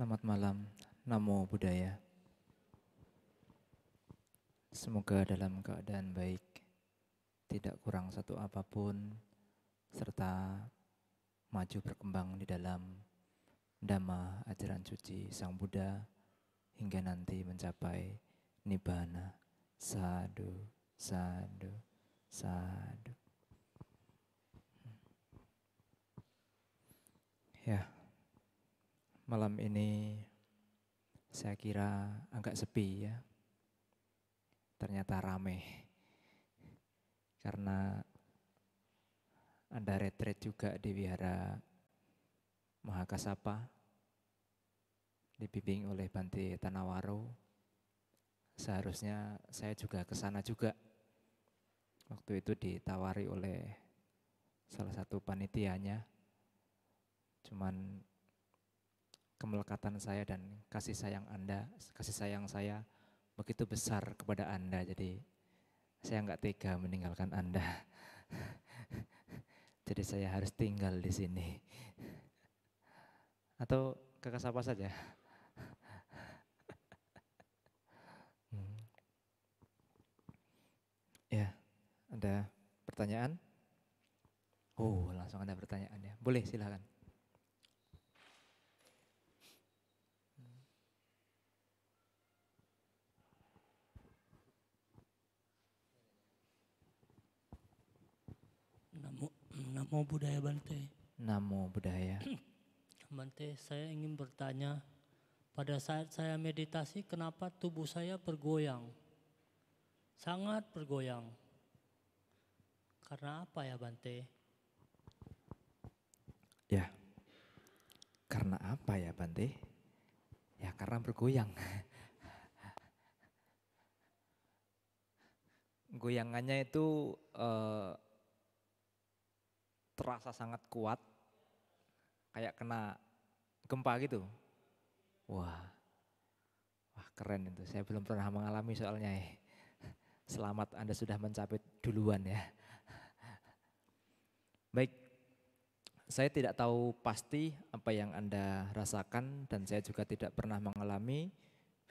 Selamat malam, Namo Buddhaya. Semoga dalam keadaan baik, tidak kurang satu apapun, serta maju berkembang di dalam dhamma ajaran suci Sang Buddha hingga nanti mencapai nibbana. Sadu, sadu, sadu. Ya malam ini saya kira agak sepi ya. Ternyata rame. Karena ada retret juga di wihara Mahakasapa dibimbing oleh Bante Tanawaro. Seharusnya saya juga ke sana juga. Waktu itu ditawari oleh salah satu panitianya. Cuman kemelekatan saya dan kasih sayang Anda, kasih sayang saya begitu besar kepada Anda. Jadi saya nggak tega meninggalkan Anda. Jadi saya harus tinggal di sini. Atau kakak siapa saja. Hmm. Ya, ada pertanyaan? Oh, langsung ada pertanyaan ya. Boleh, silahkan. Namo Buddhaya Bante. Namo Buddhaya. Bante, saya ingin bertanya, pada saat saya meditasi kenapa tubuh saya bergoyang? Sangat bergoyang. Karena apa ya Bante? Ya, karena apa ya Bante? Ya karena bergoyang. Goyangannya itu... Uh, terasa sangat kuat, kayak kena gempa gitu. Wah, wah keren itu. Saya belum pernah mengalami soalnya. eh Selamat Anda sudah mencapai duluan ya. Baik, saya tidak tahu pasti apa yang Anda rasakan dan saya juga tidak pernah mengalami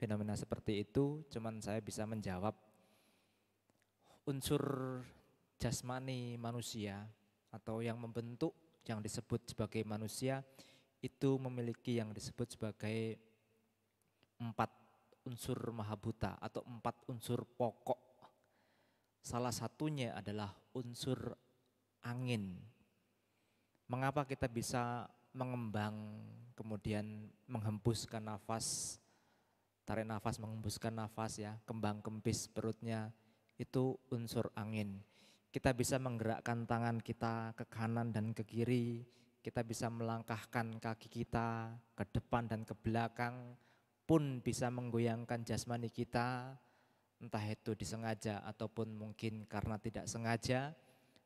fenomena seperti itu, cuman saya bisa menjawab unsur jasmani manusia atau yang membentuk yang disebut sebagai manusia itu memiliki yang disebut sebagai empat unsur mahabuta atau empat unsur pokok. Salah satunya adalah unsur angin. Mengapa kita bisa mengembang kemudian menghembuskan nafas, tarik nafas menghembuskan nafas ya, kembang kempis perutnya itu unsur angin. Kita bisa menggerakkan tangan kita ke kanan dan ke kiri, kita bisa melangkahkan kaki kita ke depan dan ke belakang, pun bisa menggoyangkan jasmani kita, entah itu disengaja ataupun mungkin karena tidak sengaja,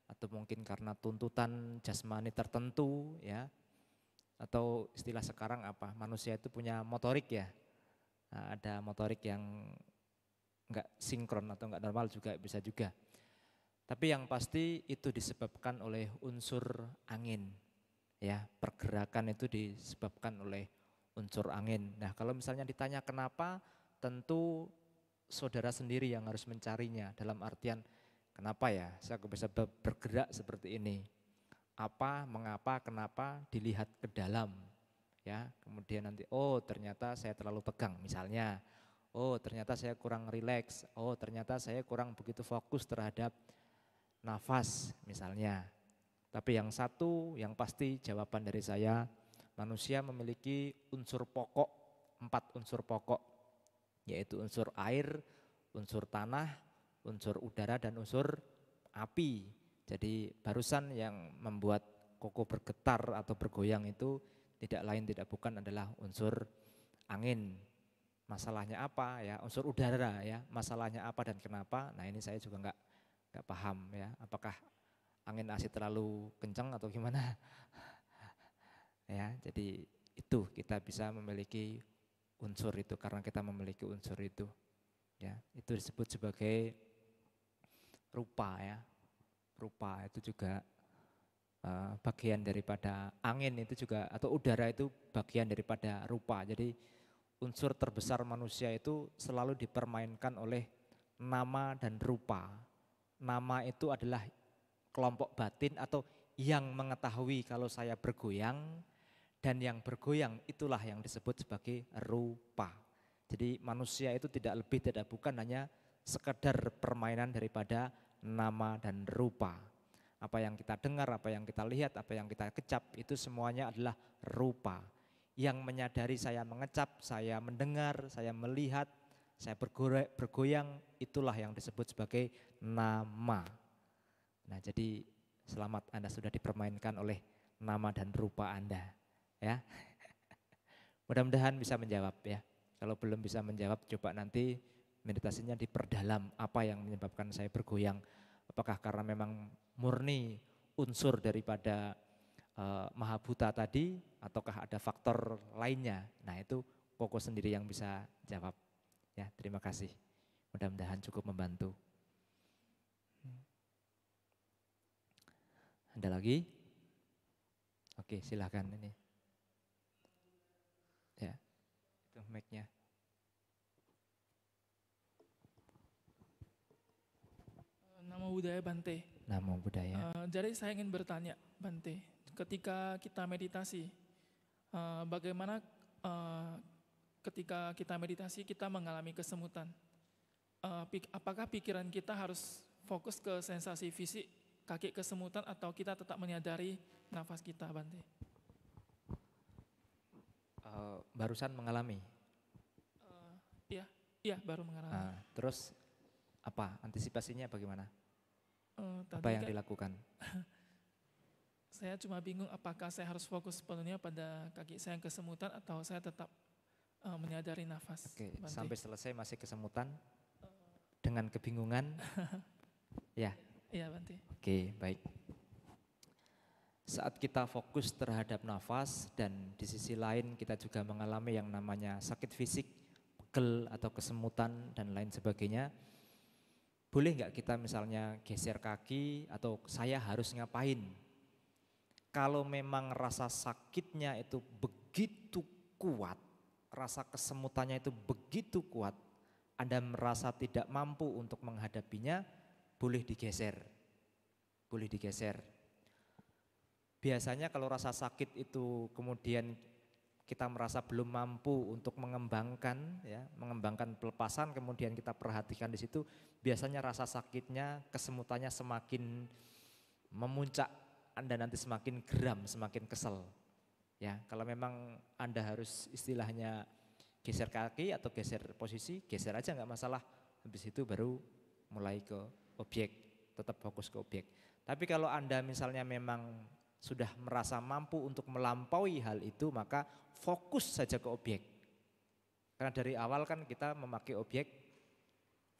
atau mungkin karena tuntutan jasmani tertentu, ya, atau istilah sekarang apa, manusia itu punya motorik ya, nah, ada motorik yang enggak sinkron atau enggak normal juga bisa juga. Tapi yang pasti itu disebabkan oleh unsur angin. Ya, pergerakan itu disebabkan oleh unsur angin. Nah, kalau misalnya ditanya kenapa, tentu saudara sendiri yang harus mencarinya dalam artian kenapa ya saya bisa bergerak seperti ini. Apa, mengapa, kenapa dilihat ke dalam. Ya, kemudian nanti oh ternyata saya terlalu pegang misalnya. Oh, ternyata saya kurang rileks. Oh, ternyata saya kurang begitu fokus terhadap nafas misalnya. Tapi yang satu yang pasti jawaban dari saya manusia memiliki unsur pokok, empat unsur pokok yaitu unsur air, unsur tanah, unsur udara dan unsur api. Jadi barusan yang membuat koko bergetar atau bergoyang itu tidak lain tidak bukan adalah unsur angin. Masalahnya apa ya? Unsur udara ya. Masalahnya apa dan kenapa? Nah, ini saya juga enggak nggak paham ya apakah angin AC terlalu kencang atau gimana ya jadi itu kita bisa memiliki unsur itu karena kita memiliki unsur itu ya itu disebut sebagai rupa ya rupa itu juga uh, bagian daripada angin itu juga atau udara itu bagian daripada rupa jadi unsur terbesar manusia itu selalu dipermainkan oleh nama dan rupa nama itu adalah kelompok batin atau yang mengetahui kalau saya bergoyang dan yang bergoyang itulah yang disebut sebagai rupa. Jadi manusia itu tidak lebih tidak bukan hanya sekedar permainan daripada nama dan rupa. Apa yang kita dengar, apa yang kita lihat, apa yang kita kecap itu semuanya adalah rupa. Yang menyadari saya mengecap, saya mendengar, saya melihat, saya bergoyang, bergoyang itulah yang disebut sebagai nama. Nah, jadi selamat Anda sudah dipermainkan oleh nama dan rupa Anda, ya. Mudah-mudahan bisa menjawab ya. Kalau belum bisa menjawab, coba nanti meditasinya diperdalam apa yang menyebabkan saya bergoyang. Apakah karena memang murni unsur daripada uh, eh, mahabuta tadi ataukah ada faktor lainnya? Nah, itu Koko sendiri yang bisa jawab. Ya, terima kasih. Mudah-mudahan cukup membantu. Ada lagi? Oke, silahkan ini. Ya, itu mic-nya. Eh, nama budaya Bante. Nama budaya. Uh, jadi saya ingin bertanya, Bante, ketika kita meditasi, uh, bagaimana uh, ketika kita meditasi kita mengalami kesemutan. Eh, apakah pikiran kita harus fokus ke sensasi fisik kaki kesemutan atau kita tetap menyadari nafas kita, Bante? Eh, barusan mengalami. Uh, iya, iya baru mengalami. Uh, terus apa antisipasinya bagaimana? Uh, apa yang dilakukan? saya cuma bingung apakah saya harus fokus sepenuhnya pada kaki saya yang kesemutan atau saya tetap uh, menyadari nafas. Oke, okay. sampai selesai masih kesemutan dengan kebingungan. ya. Iya, Bante. Oke, baik. Saat kita fokus terhadap nafas dan di sisi lain kita juga mengalami yang namanya sakit fisik, pegel atau kesemutan dan lain sebagainya. Boleh nggak kita misalnya geser kaki atau saya harus ngapain? Kalau memang rasa sakitnya itu begitu kuat, rasa kesemutannya itu begitu kuat, Anda merasa tidak mampu untuk menghadapinya, boleh digeser. Boleh digeser. Biasanya kalau rasa sakit itu kemudian kita merasa belum mampu untuk mengembangkan ya, mengembangkan pelepasan kemudian kita perhatikan di situ biasanya rasa sakitnya, kesemutannya semakin memuncak Anda nanti semakin geram, semakin kesel. Ya, kalau memang Anda harus istilahnya geser kaki atau geser posisi, geser aja nggak masalah. Habis itu baru mulai ke objek, tetap fokus ke objek. Tapi kalau Anda misalnya memang sudah merasa mampu untuk melampaui hal itu, maka fokus saja ke objek. Karena dari awal kan kita memakai objek,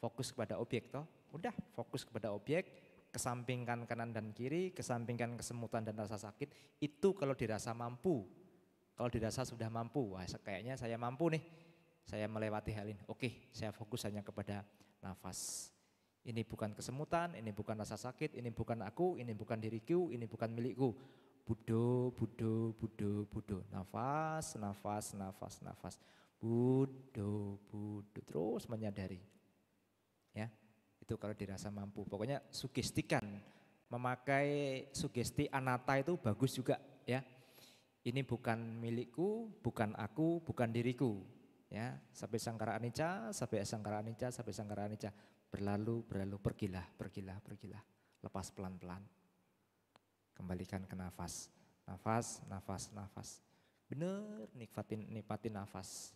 fokus kepada objek toh. Udah, fokus kepada objek, kesampingkan kanan dan kiri, kesampingkan kesemutan dan rasa sakit, itu kalau dirasa mampu, kalau dirasa sudah mampu, wah kayaknya saya mampu nih, saya melewati hal ini, oke saya fokus hanya kepada nafas. Ini bukan kesemutan, ini bukan rasa sakit, ini bukan aku, ini bukan diriku, ini bukan milikku. Budo, budo, budo, budo. Nafas, nafas, nafas, nafas. Budo, budo. Terus menyadari. Ya itu kalau dirasa mampu. Pokoknya sugestikan, memakai sugesti anata itu bagus juga ya. Ini bukan milikku, bukan aku, bukan diriku. Ya, sampai sangkara anicca, sampai sangkara anicca, sampai sangkara anicca berlalu, berlalu, pergilah, pergilah, pergilah. Lepas pelan-pelan. Kembalikan ke nafas. Nafas, nafas, nafas. Benar, nikmatin nikmatin nafas.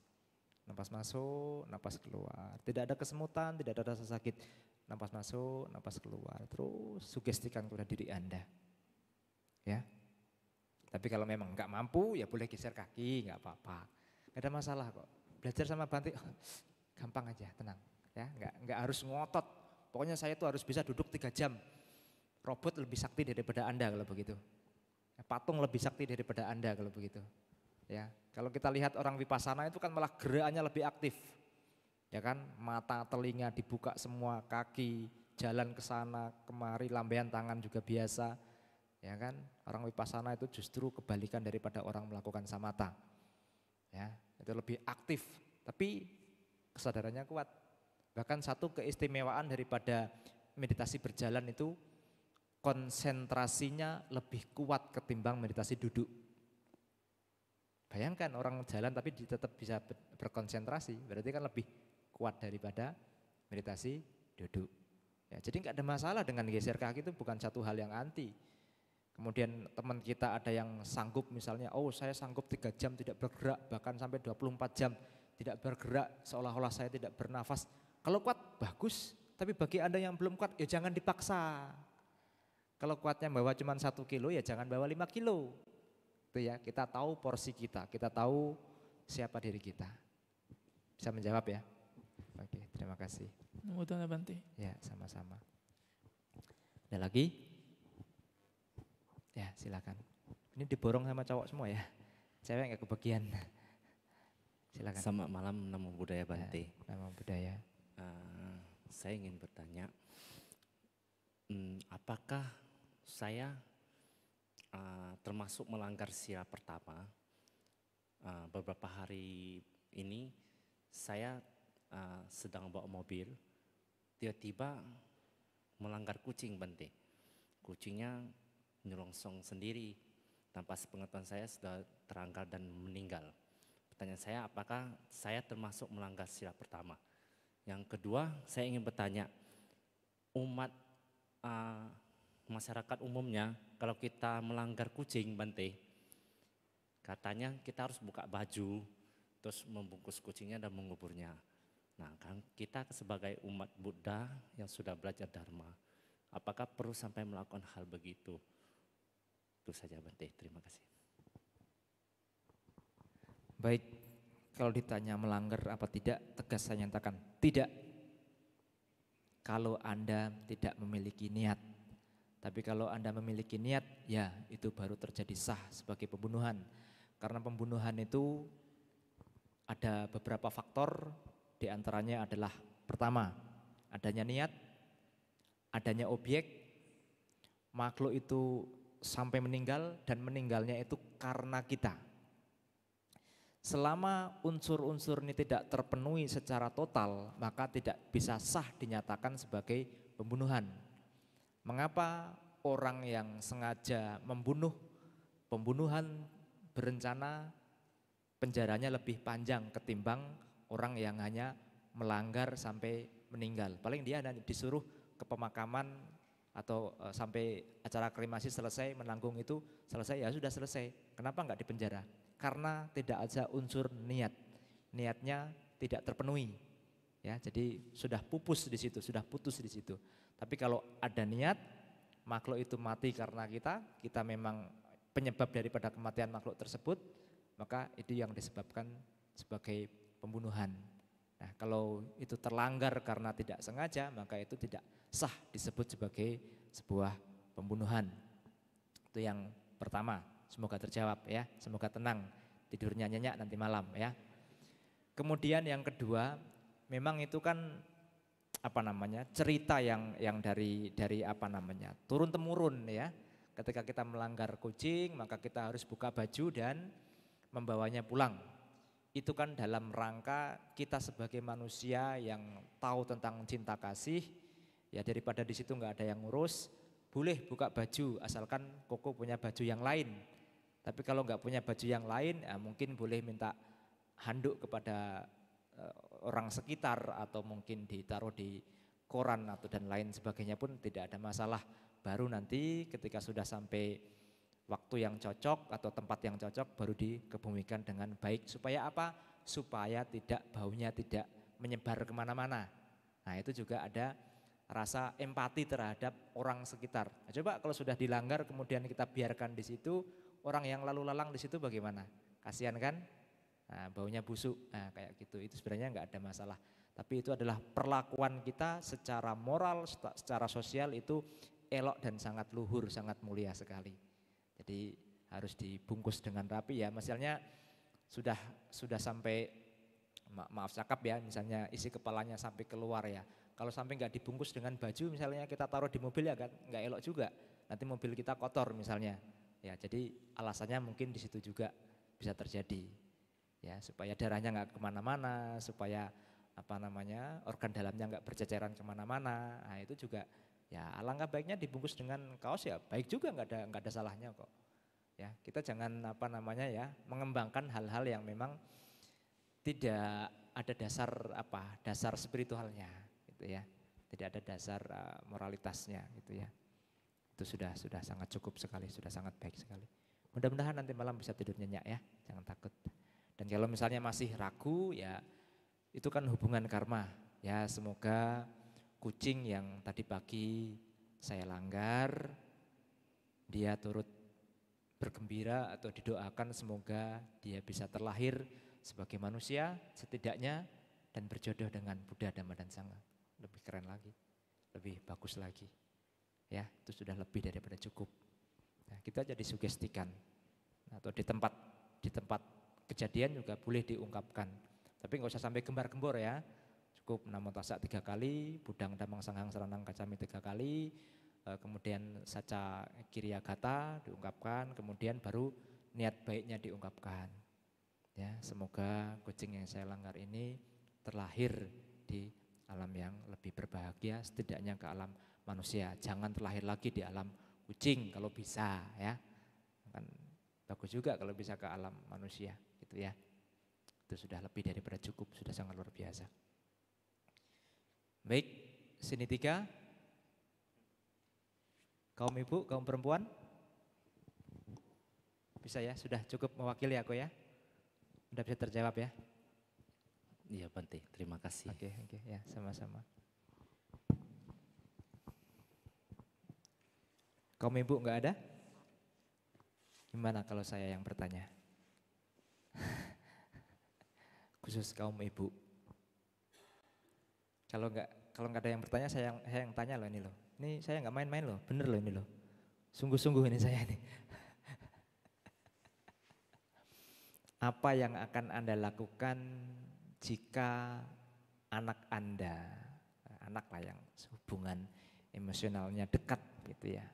Nafas masuk, nafas keluar. Tidak ada kesemutan, tidak ada rasa sakit napas masuk, napas keluar, terus sugestikan kepada diri Anda. Ya. Tapi kalau memang nggak mampu ya boleh geser kaki, nggak apa-apa. Nggak ada masalah kok. Belajar sama bantik, oh, gampang aja, tenang. Ya, nggak nggak harus ngotot. Pokoknya saya itu harus bisa duduk tiga jam. Robot lebih sakti daripada Anda kalau begitu. Patung lebih sakti daripada Anda kalau begitu. Ya, kalau kita lihat orang vipassana itu kan malah gerakannya lebih aktif ya kan mata telinga dibuka semua kaki jalan ke sana kemari lambaian tangan juga biasa ya kan orang wipasana itu justru kebalikan daripada orang melakukan samata ya itu lebih aktif tapi kesadarannya kuat bahkan satu keistimewaan daripada meditasi berjalan itu konsentrasinya lebih kuat ketimbang meditasi duduk bayangkan orang jalan tapi tetap bisa berkonsentrasi berarti kan lebih kuat daripada meditasi duduk. Ya, jadi nggak ada masalah dengan geser kaki itu bukan satu hal yang anti. Kemudian teman kita ada yang sanggup misalnya, oh saya sanggup tiga jam tidak bergerak, bahkan sampai 24 jam tidak bergerak, seolah-olah saya tidak bernafas. Kalau kuat bagus, tapi bagi Anda yang belum kuat ya jangan dipaksa. Kalau kuatnya bawa cuma satu kilo ya jangan bawa lima kilo. Itu ya, kita tahu porsi kita, kita tahu siapa diri kita. Bisa menjawab ya? Oke, terima kasih. Mudah Banti. Ya, sama-sama. Ada lagi? Ya, silakan. Ini diborong sama cowok semua ya. Cewek nggak kebagian. Silakan. Sama malam nama budaya ya, Banti. Ya, nama budaya. Uh, saya ingin bertanya, um, apakah saya uh, termasuk melanggar sila pertama? Uh, beberapa hari ini saya uh, sedang bawa mobil, tiba-tiba melanggar kucing Bante. Kucingnya nyelongsong sendiri tanpa sepengetahuan saya sudah teranggal dan meninggal. Pertanyaan saya apakah saya termasuk melanggar sila pertama? Yang kedua saya ingin bertanya umat uh, masyarakat umumnya kalau kita melanggar kucing Bante katanya kita harus buka baju terus membungkus kucingnya dan menguburnya. Nah, kan kita sebagai umat Buddha yang sudah belajar Dharma, apakah perlu sampai melakukan hal begitu? Itu saja Bante, terima kasih. Baik, kalau ditanya melanggar apa tidak, tegas saya nyatakan tidak. Kalau Anda tidak memiliki niat, tapi kalau Anda memiliki niat, ya itu baru terjadi sah sebagai pembunuhan. Karena pembunuhan itu ada beberapa faktor di antaranya adalah pertama, adanya niat, adanya objek, makhluk itu sampai meninggal dan meninggalnya itu karena kita. Selama unsur-unsur ini tidak terpenuhi secara total, maka tidak bisa sah dinyatakan sebagai pembunuhan. Mengapa orang yang sengaja membunuh, pembunuhan berencana penjaranya lebih panjang ketimbang orang yang hanya melanggar sampai meninggal. Paling dia disuruh ke pemakaman atau eh, sampai acara kremasi selesai menanggung itu selesai ya sudah selesai. Kenapa enggak dipenjara? Karena tidak ada unsur niat. Niatnya tidak terpenuhi. Ya, jadi sudah pupus di situ, sudah putus di situ. Tapi kalau ada niat, makhluk itu mati karena kita, kita memang penyebab daripada kematian makhluk tersebut, maka itu yang disebabkan sebagai pembunuhan. Nah, kalau itu terlanggar karena tidak sengaja, maka itu tidak sah disebut sebagai sebuah pembunuhan. Itu yang pertama. Semoga terjawab ya, semoga tenang tidurnya nyenyak nanti malam ya. Kemudian yang kedua, memang itu kan apa namanya? cerita yang yang dari dari apa namanya? turun temurun ya. Ketika kita melanggar kucing, maka kita harus buka baju dan membawanya pulang itu kan dalam rangka kita sebagai manusia yang tahu tentang cinta kasih, ya daripada di situ nggak ada yang ngurus, boleh buka baju asalkan koko punya baju yang lain. Tapi kalau nggak punya baju yang lain, ya mungkin boleh minta handuk kepada eh, orang sekitar atau mungkin ditaruh di koran atau dan lain sebagainya pun tidak ada masalah. Baru nanti ketika sudah sampai waktu yang cocok atau tempat yang cocok baru dikebumikan dengan baik. Supaya apa? Supaya tidak baunya tidak menyebar kemana-mana. Nah itu juga ada rasa empati terhadap orang sekitar. Nah, coba kalau sudah dilanggar kemudian kita biarkan di situ, orang yang lalu lalang di situ bagaimana? Kasihan kan? Nah, baunya busuk, nah, kayak gitu. Itu sebenarnya nggak ada masalah. Tapi itu adalah perlakuan kita secara moral, secara sosial itu elok dan sangat luhur, sangat mulia sekali. Jadi harus dibungkus dengan rapi ya. Misalnya sudah sudah sampai ma maaf cakap ya, misalnya isi kepalanya sampai keluar ya. Kalau sampai nggak dibungkus dengan baju misalnya kita taruh di mobil ya kan nggak elok juga. Nanti mobil kita kotor misalnya. Ya, jadi alasannya mungkin di situ juga bisa terjadi. Ya, supaya darahnya nggak kemana-mana, supaya apa namanya organ dalamnya nggak berceceran kemana-mana. Nah, itu juga Ya alangkah baiknya dibungkus dengan kaos ya baik juga nggak ada nggak ada salahnya kok. Ya kita jangan apa namanya ya mengembangkan hal-hal yang memang tidak ada dasar apa dasar spiritualnya gitu ya tidak ada dasar uh, moralitasnya gitu ya itu sudah sudah sangat cukup sekali sudah sangat baik sekali mudah-mudahan nanti malam bisa tidur nyenyak ya jangan takut dan kalau misalnya masih ragu ya itu kan hubungan karma ya semoga kucing yang tadi pagi saya langgar, dia turut bergembira atau didoakan semoga dia bisa terlahir sebagai manusia setidaknya dan berjodoh dengan Buddha Dhamma dan Sangha. Lebih keren lagi, lebih bagus lagi. Ya, itu sudah lebih daripada cukup. Nah, kita jadi sugestikan atau di tempat di tempat kejadian juga boleh diungkapkan. Tapi nggak usah sampai gembar-gembor ya cukup namo tasak tiga kali, budang damang sanghang saranang kacami tiga kali, eh, kemudian saca kiriagata diungkapkan, kemudian baru niat baiknya diungkapkan. Ya, semoga kucing yang saya langgar ini terlahir di alam yang lebih berbahagia, setidaknya ke alam manusia. Jangan terlahir lagi di alam kucing kalau bisa ya. Kan bagus juga kalau bisa ke alam manusia gitu ya. Itu sudah lebih daripada cukup, sudah sangat luar biasa. Baik, sini tiga. Kaum ibu, kaum perempuan. Bisa ya, sudah cukup mewakili aku ya. Sudah bisa terjawab ya. Iya penting, terima kasih. Oke, oke, ya sama-sama. Kaum ibu enggak ada? Gimana kalau saya yang bertanya? Khusus kaum ibu. Kalau enggak kalau nggak ada yang bertanya saya yang, saya yang tanya loh ini loh. Ini saya nggak main-main loh, bener loh ini loh. Sungguh-sungguh ini saya ini. Apa yang akan Anda lakukan jika anak Anda, anak lah yang hubungan emosionalnya dekat gitu ya.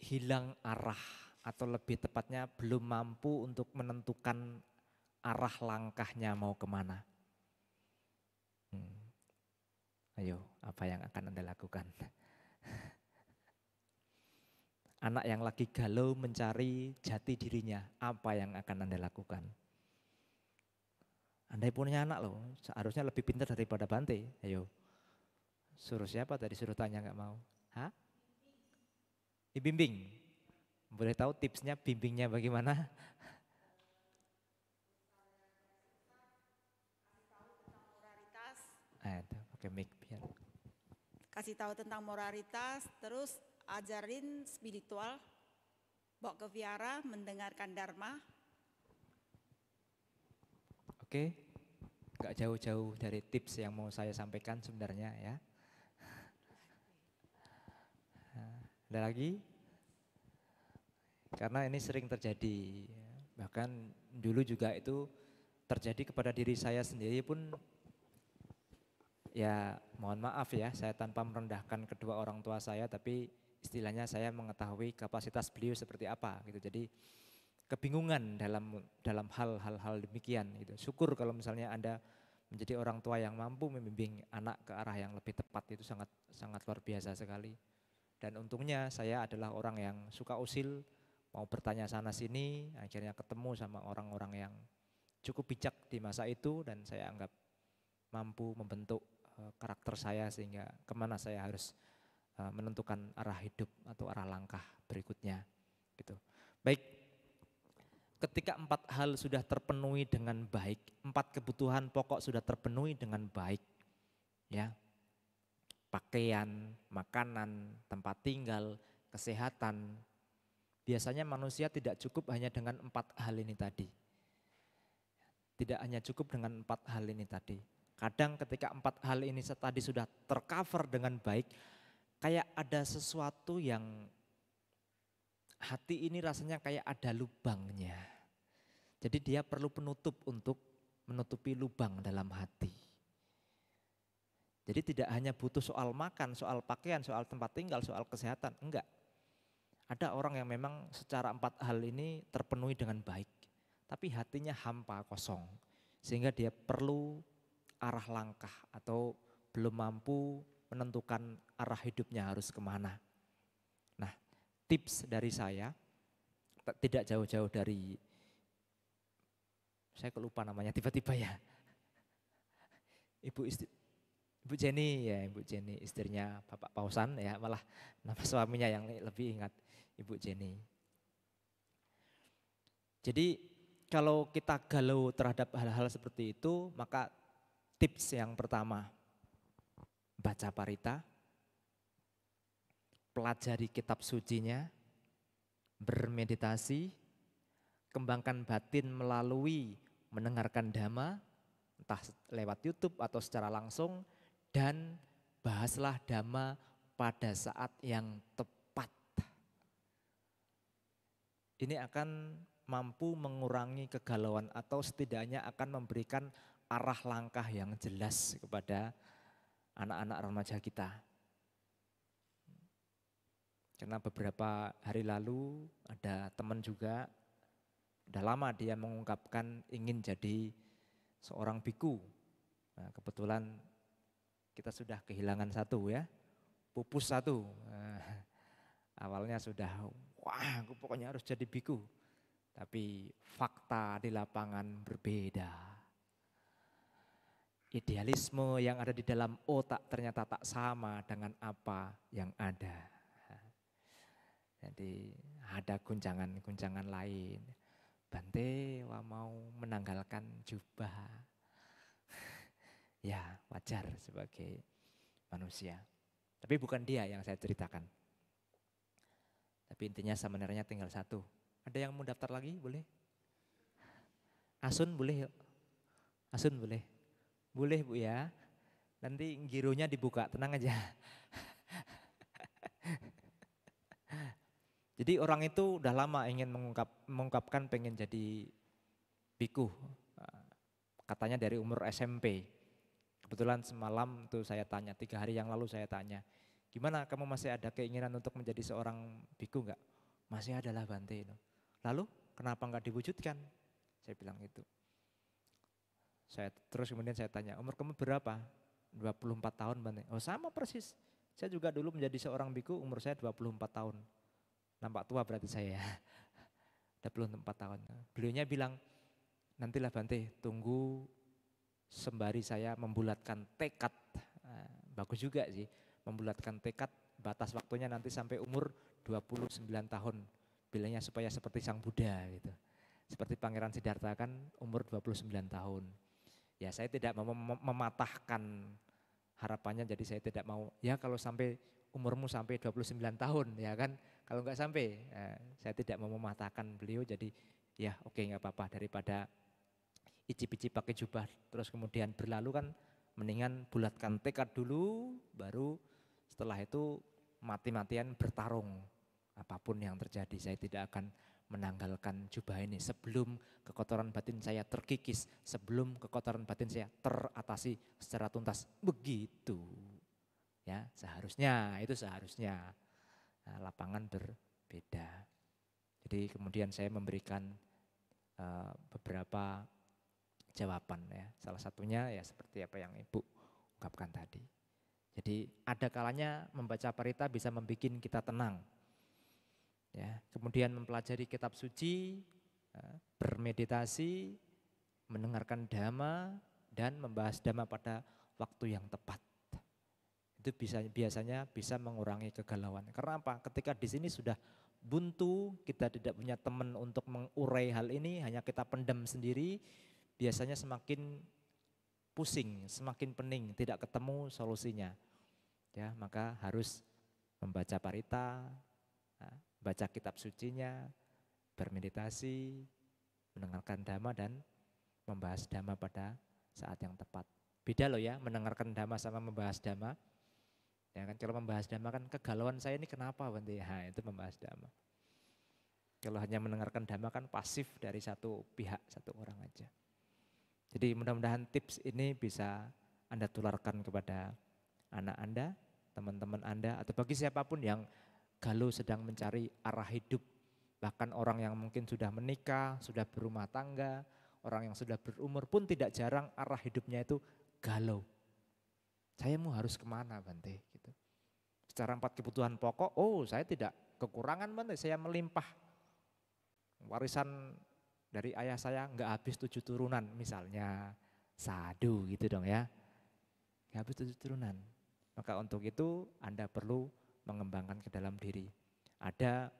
Hilang arah atau lebih tepatnya belum mampu untuk menentukan arah langkahnya mau kemana. Hmm. Ayo, apa yang akan Anda lakukan? Anak yang lagi galau mencari jati dirinya, apa yang akan Anda lakukan? Anda punya anak loh, seharusnya lebih pintar daripada Bante. Ayo, suruh siapa tadi suruh tanya nggak mau? Hah? Dibimbing. Boleh tahu tipsnya bimbingnya bagaimana? biar. Kasih tahu tentang moralitas, terus ajarin spiritual, bawa ke viara, mendengarkan dharma. Oke, nggak jauh-jauh dari tips yang mau saya sampaikan sebenarnya ya. Ada lagi? Karena ini sering terjadi, ya. bahkan dulu juga itu terjadi kepada diri saya sendiri pun ya mohon maaf ya saya tanpa merendahkan kedua orang tua saya tapi istilahnya saya mengetahui kapasitas beliau seperti apa gitu. Jadi kebingungan dalam dalam hal-hal hal demikian gitu. Syukur kalau misalnya Anda menjadi orang tua yang mampu membimbing anak ke arah yang lebih tepat itu sangat sangat luar biasa sekali. Dan untungnya saya adalah orang yang suka usil, mau bertanya sana sini, akhirnya ketemu sama orang-orang yang cukup bijak di masa itu dan saya anggap mampu membentuk Eh, karakter saya sehingga kemana saya harus eh, menentukan arah hidup atau arah langkah berikutnya gitu. Baik, ketika empat hal sudah terpenuhi dengan baik, empat kebutuhan pokok sudah terpenuhi dengan baik, ya pakaian, makanan, tempat tinggal, kesehatan, biasanya manusia tidak cukup hanya dengan empat hal ini tadi. Tidak hanya cukup dengan empat hal ini tadi. Kadang ketika empat hal ini tadi sudah tercover dengan baik, kayak ada sesuatu yang hati ini rasanya kayak ada lubangnya. Jadi dia perlu penutup untuk menutupi lubang dalam hati. Jadi tidak hanya butuh soal makan, soal pakaian, soal tempat tinggal, soal kesehatan, enggak. Ada orang yang memang secara empat hal ini terpenuhi dengan baik, tapi hatinya hampa kosong. Sehingga dia perlu arah langkah atau belum mampu menentukan arah hidupnya harus kemana. Nah, tips dari saya tidak jauh-jauh dari saya kelupa namanya tiba-tiba ya. Ibu istri, Ibu Jenny ya, Ibu Jenny istrinya Bapak Pausan ya, malah nama suaminya yang lebih ingat Ibu Jenny. Jadi kalau kita galau terhadap hal-hal seperti itu, maka Tips yang pertama, baca parita, pelajari kitab sucinya, bermeditasi, kembangkan batin melalui mendengarkan dhamma, entah lewat YouTube atau secara langsung, dan bahaslah dhamma pada saat yang tepat. Ini akan mampu mengurangi kegalauan atau setidaknya akan memberikan arah langkah yang jelas kepada anak-anak remaja kita. Karena beberapa hari lalu ada teman juga, sudah lama dia mengungkapkan ingin jadi seorang biku. Nah, kebetulan kita sudah kehilangan satu ya, pupus satu. Nah, awalnya sudah, wah aku pokoknya harus jadi biku. Tapi fakta di lapangan berbeda idealisme yang ada di dalam otak ternyata tak sama dengan apa yang ada. Jadi ada guncangan-guncangan lain. Bante wa mau menanggalkan jubah. ya wajar sebagai manusia. Tapi bukan dia yang saya ceritakan. Tapi intinya sebenarnya tinggal satu. Ada yang mau daftar lagi boleh? Asun boleh yuk. Asun boleh. Boleh Bu ya. Nanti gironya dibuka, tenang aja. jadi orang itu udah lama ingin mengungkap, mengungkapkan pengen jadi biku. Katanya dari umur SMP. Kebetulan semalam tuh saya tanya, tiga hari yang lalu saya tanya, gimana kamu masih ada keinginan untuk menjadi seorang biku enggak? Masih adalah Bante. Lalu kenapa enggak diwujudkan? Saya bilang itu saya terus kemudian saya tanya, umur kamu berapa? 24 tahun. Bante. Oh sama persis. Saya juga dulu menjadi seorang biku, umur saya 24 tahun. Nampak tua berarti saya. 24 ya. tahun. Beliaunya bilang, nantilah Bante, tunggu sembari saya membulatkan tekad. Nah, bagus juga sih, membulatkan tekad batas waktunya nanti sampai umur 29 tahun. Bilangnya supaya seperti Sang Buddha gitu. Seperti Pangeran Siddhartha kan umur 29 tahun. Ya saya tidak mem mematahkan harapannya jadi saya tidak mau ya kalau sampai umurmu sampai 29 tahun ya kan kalau nggak sampai ya, saya tidak mau mematahkan beliau jadi ya oke okay, nggak apa-apa daripada icip-icip pakai jubah terus kemudian berlalu kan mendingan bulatkan tekad dulu baru setelah itu mati-matian bertarung apapun yang terjadi saya tidak akan menanggalkan jubah ini sebelum kekotoran batin saya terkikis, sebelum kekotoran batin saya teratasi secara tuntas. Begitu. Ya, seharusnya itu seharusnya nah, lapangan berbeda. Jadi kemudian saya memberikan uh, beberapa jawaban ya. Salah satunya ya seperti apa yang Ibu ungkapkan tadi. Jadi ada kalanya membaca parita bisa membuat kita tenang, Ya, kemudian mempelajari kitab suci, ya, bermeditasi, mendengarkan dhamma dan membahas dhamma pada waktu yang tepat. Itu bisa biasanya bisa mengurangi kegalauan. Karena apa? Ketika di sini sudah buntu, kita tidak punya teman untuk mengurai hal ini, hanya kita pendam sendiri, biasanya semakin pusing, semakin pening, tidak ketemu solusinya. Ya, maka harus membaca parita, ya, baca kitab sucinya, bermeditasi, mendengarkan dhamma dan membahas dhamma pada saat yang tepat. Beda loh ya mendengarkan dhamma sama membahas dhamma. Ya kan kalau membahas dhamma kan kegalauan saya ini kenapa Bante? Ha, itu membahas dhamma. Kalau hanya mendengarkan dhamma kan pasif dari satu pihak, satu orang aja. Jadi mudah-mudahan tips ini bisa Anda tularkan kepada anak Anda, teman-teman Anda, atau bagi siapapun yang galau sedang mencari arah hidup. Bahkan orang yang mungkin sudah menikah, sudah berumah tangga, orang yang sudah berumur pun tidak jarang arah hidupnya itu galau. Saya mau harus kemana Bante? Gitu. Secara empat kebutuhan pokok, oh saya tidak kekurangan Bante, saya melimpah. Warisan dari ayah saya nggak habis tujuh turunan misalnya sadu gitu dong ya nggak habis tujuh turunan maka untuk itu anda perlu mengembangkan ke dalam diri. Ada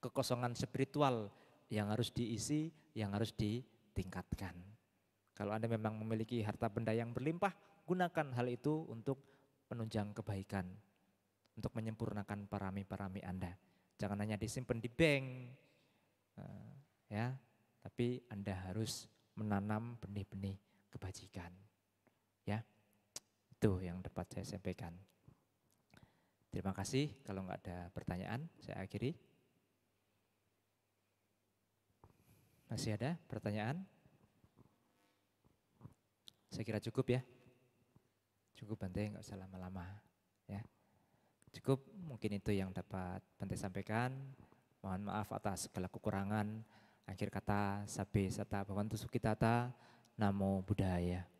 kekosongan spiritual yang harus diisi, yang harus ditingkatkan. Kalau Anda memang memiliki harta benda yang berlimpah, gunakan hal itu untuk penunjang kebaikan, untuk menyempurnakan parami-parami Anda. Jangan hanya disimpan di bank, eh, ya, tapi Anda harus menanam benih-benih kebajikan. Ya, itu yang dapat saya sampaikan. Terima kasih. Kalau nggak ada pertanyaan, saya akhiri. Masih ada pertanyaan? Saya kira cukup ya. Cukup Bante, nggak usah lama-lama. Ya. Cukup, mungkin itu yang dapat Bante sampaikan. Mohon maaf atas segala kekurangan. Akhir kata, sabi sata bawantu sukitata, namo budaya.